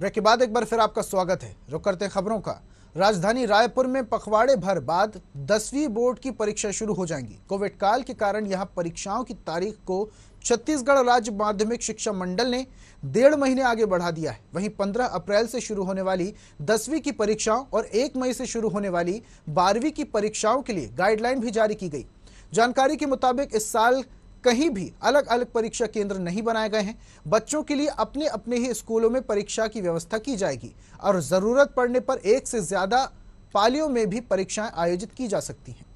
break के बाद एक बार फिर आपका स्वागत है रुक करते खबरों का राजधानी रायपुर में पखवाड़े भर बाद दसवीं बोर्ड की परीक्षा शुरू हो जाएंगी कोविड काल के कारण यहां परीक्षाओं की तारीख को छत्तीसगढ़ राज्य माध्यमिक शिक्षा मंडल ने डेढ़ महीने आगे बढ़ा दिया है वहीं 15 अप्रैल से शुरू होने वाली दसवीं की परीक्षाओं और एक मई से शुरू होने वाली बारहवीं की परीक्षाओं के लिए गाइडलाइन भी जारी की गई जानकारी के मुताबिक इस साल कहीं भी अलग अलग परीक्षा केंद्र नहीं बनाए गए हैं बच्चों के लिए अपने अपने ही स्कूलों में परीक्षा की व्यवस्था की जाएगी और ज़रूरत पड़ने पर एक से ज़्यादा पालियों में भी परीक्षाएं आयोजित की जा सकती हैं